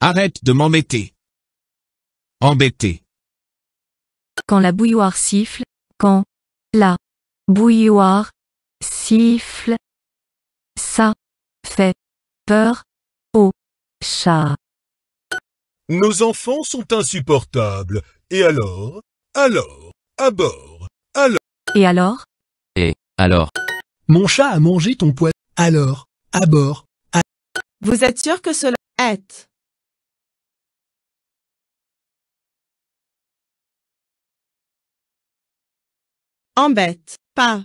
Arrête de m'embêter. Embêter. Quand la bouilloire siffle, quand la bouilloire siffle, ça fait peur au chat. Nos enfants sont insupportables. Et alors Alors À bord Alors Et alors Et alors Mon chat a mangé ton poids. Alors À bord à... Vous êtes sûr que cela est Embête pas.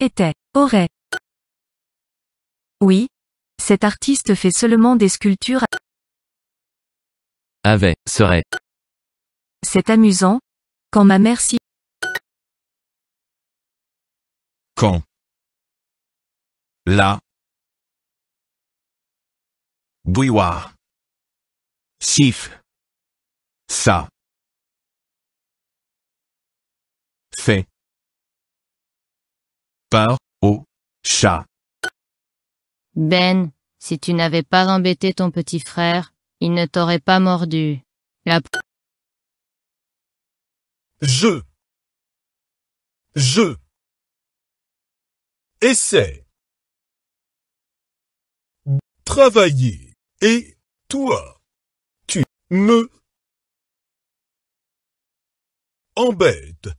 Était, aurait. Oui, cet artiste fait seulement des sculptures. Avait, serait. C'est amusant, quand ma mère s'y... Quand la bouilloire siffle ça fait peur au chat Ben, si tu n'avais pas embêté ton petit frère, il ne t'aurait pas mordu. La Je. Je. Essaie travailler. Et toi, tu me embêtes.